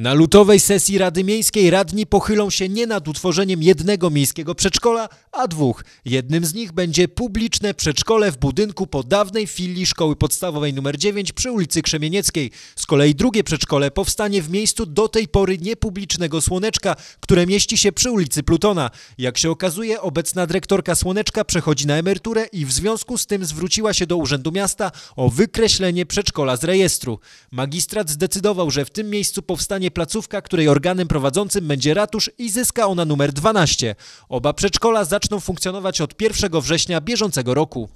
Na lutowej sesji Rady Miejskiej radni pochylą się nie nad utworzeniem jednego miejskiego przedszkola, a dwóch. Jednym z nich będzie publiczne przedszkole w budynku po dawnej filii Szkoły Podstawowej nr 9 przy ulicy Krzemienieckiej. Z kolei drugie przedszkole powstanie w miejscu do tej pory niepublicznego Słoneczka, które mieści się przy ulicy Plutona. Jak się okazuje, obecna dyrektorka Słoneczka przechodzi na emeryturę i w związku z tym zwróciła się do Urzędu Miasta o wykreślenie przedszkola z rejestru. Magistrat zdecydował, że w tym miejscu powstanie powstanie placówka, której organem prowadzącym będzie ratusz i zyska ona numer 12. Oba przedszkola zaczną funkcjonować od 1 września bieżącego roku.